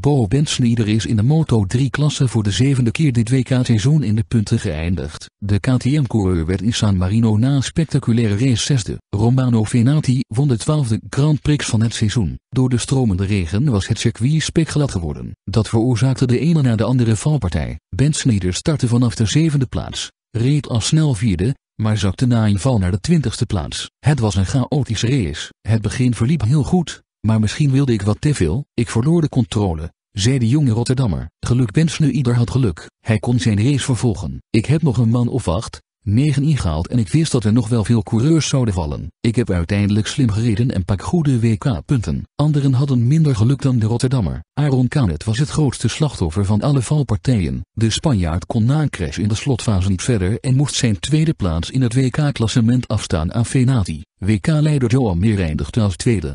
Bo Bentslieder is in de Moto3-klasse voor de zevende keer dit WK-seizoen in de punten geëindigd. De KTM-coureur werd in San Marino na een spectaculaire race zesde. Romano Venati won de twaalfde Grand Prix van het seizoen. Door de stromende regen was het circuit spekglad geworden. Dat veroorzaakte de ene na de andere valpartij. Bentslieder dus startte vanaf de zevende plaats, reed als snel vierde, maar zakte na een val naar de twintigste plaats. Het was een chaotische race. Het begin verliep heel goed, maar misschien wilde ik wat te veel, ik verloor de controle, zei de jonge Rotterdammer. Gelukwens nu ieder had geluk. Hij kon zijn race vervolgen. Ik heb nog een man of acht, negen ingehaald en ik wist dat er nog wel veel coureurs zouden vallen. Ik heb uiteindelijk slim gereden en pak goede WK-punten. Anderen hadden minder geluk dan de Rotterdammer. Aaron Canet was het grootste slachtoffer van alle valpartijen. De Spanjaard kon na een crash in de slotfase niet verder en moest zijn tweede plaats in het WK-klassement afstaan aan Fenati. WK-leider Joan Meer eindigde als tweede.